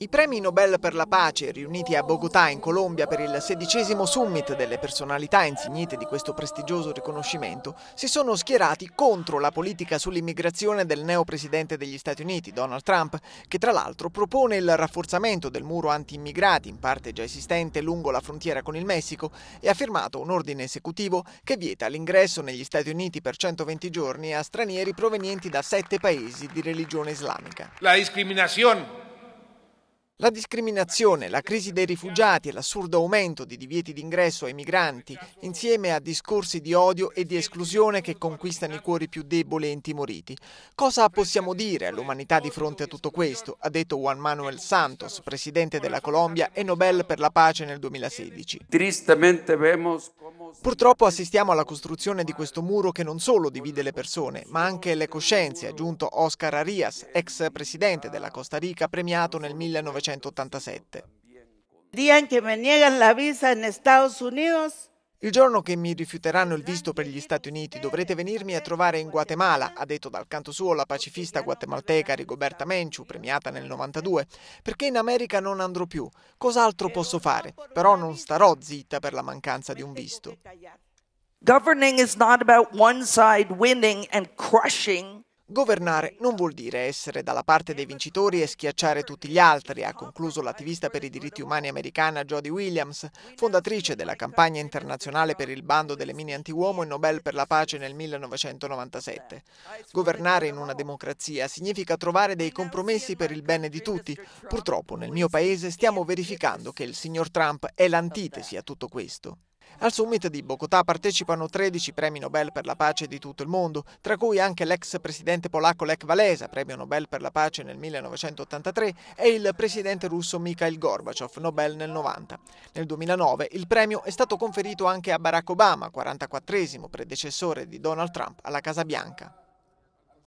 I premi Nobel per la pace, riuniti a Bogotà in Colombia per il sedicesimo summit delle personalità insignite di questo prestigioso riconoscimento, si sono schierati contro la politica sull'immigrazione del neopresidente degli Stati Uniti, Donald Trump, che tra l'altro propone il rafforzamento del muro anti-immigrati, in parte già esistente lungo la frontiera con il Messico, e ha firmato un ordine esecutivo che vieta l'ingresso negli Stati Uniti per 120 giorni a stranieri provenienti da sette paesi di religione islamica. La discriminazione la discriminazione, la crisi dei rifugiati e l'assurdo aumento di divieti d'ingresso ai migranti, insieme a discorsi di odio e di esclusione che conquistano i cuori più deboli e intimoriti. Cosa possiamo dire all'umanità di fronte a tutto questo? Ha detto Juan Manuel Santos, presidente della Colombia e Nobel per la pace nel 2016. Purtroppo assistiamo alla costruzione di questo muro che non solo divide le persone, ma anche le coscienze, ha aggiunto Oscar Arias, ex presidente della Costa Rica premiato nel 1990. 1987. Il giorno che mi rifiuteranno il visto per gli Stati Uniti dovrete venirmi a trovare in Guatemala, ha detto dal canto suo la pacifista guatemalteca Rigoberta Menchu, premiata nel 92, perché in America non andrò più. Cos'altro posso fare? Però non starò zitta per la mancanza di un visto. Governing is not about one side winning and crushing Governare non vuol dire essere dalla parte dei vincitori e schiacciare tutti gli altri, ha concluso l'attivista per i diritti umani americana Jody Williams, fondatrice della campagna internazionale per il bando delle mine antiuomo e Nobel per la pace nel 1997. Governare in una democrazia significa trovare dei compromessi per il bene di tutti. Purtroppo nel mio paese stiamo verificando che il signor Trump è l'antitesi a tutto questo. Al summit di Bogotà partecipano 13 premi Nobel per la pace di tutto il mondo, tra cui anche l'ex presidente polacco Lech Walesa, premio Nobel per la pace nel 1983, e il presidente russo Mikhail Gorbachev, Nobel nel 90. Nel 2009 il premio è stato conferito anche a Barack Obama, 44 esimo predecessore di Donald Trump alla Casa Bianca.